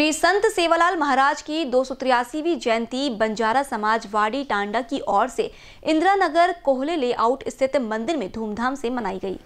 श्री संत सेवालाल महाराज की दो जयंती बंजारा समाज वाडी टांडा की ओर से इंदिरा नगर कोहले लेआउट स्थित मंदिर में धूमधाम से मनाई गई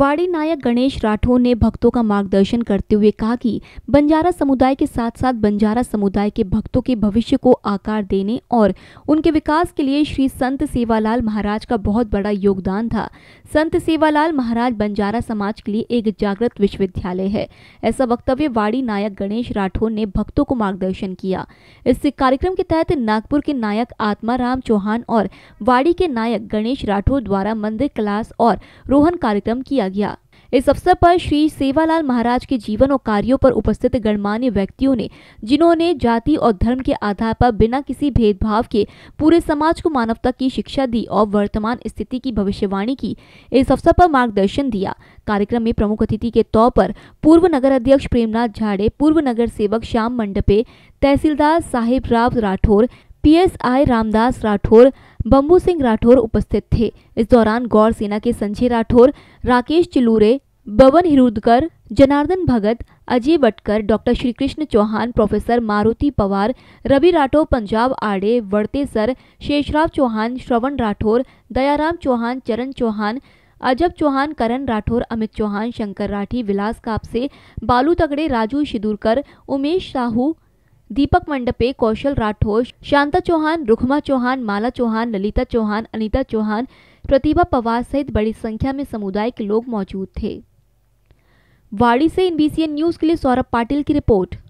वाड़ी नायक गणेश राठौर ने भक्तों का मार्गदर्शन करते हुए कहा कि बंजारा समुदाय के साथ साथ बंजारा समुदाय के भक्तों के भविष्य को आकार देने और उनके विकास के लिए श्री संत सेवालाल महाराज का बहुत बड़ा योगदान था संत सेवालाल महाराज बंजारा समाज के लिए एक जागृत विश्वविद्यालय है ऐसा वक्तव्य वाड़ी नायक गणेश राठौर ने भक्तों को मार्गदर्शन किया इस कार्यक्रम के तहत नागपुर के नायक आत्माराम चौहान और वाड़ी के नायक गणेश राठौर द्वारा मंदिर क्लास और रोहन कार्यक्रम किया किया गया इस अवसर पर श्री सेवालाल महाराज के जीवन और कार्यों पर उपस्थित गणमान्य व्यक्तियों ने जिन्होंने जाति और धर्म के आधार पर बिना किसी भेदभाव के पूरे समाज को मानवता की शिक्षा दी और वर्तमान स्थिति की भविष्यवाणी की इस अवसर पर मार्गदर्शन दिया कार्यक्रम में प्रमुख अतिथि के तौर पर पूर्व नगर अध्यक्ष प्रेमनाथ झाड़े पूर्व नगर सेवक श्याम मंडपे तहसीलदार साहेब राव राठौर पीएसआई रामदास राठौर बम्बू सिंह राठौर उपस्थित थे इस दौरान गौर सेना के Sanjay Rathore Rakesh Chilure Baban Hirudkar Janardan Bhagat Ajay Batkar doctor Krishna Chauhan professor Maruti Pawar Ravi Rathore Punjab Ade Varte sir Sheshrao Chauhan Shravan Rathore Dayaram Chauhan Charan Chauhan अजब चौहान करण राठौर अमित चौहान शंकर राठी विलास कापसे बालू तगड़े राजू शिदूरकर उमेश साहू दीपक मंडपे कौशल राठौर शांता चौहान रुखमा चौहान माला चौहान ललिता चौहान अनिता चौहान प्रतिभा पवार सहित बड़ी संख्या में समुदाय के लोग मौजूद थे वाड़ी से इन न्यूज के लिए सौरभ पाटिल की रिपोर्ट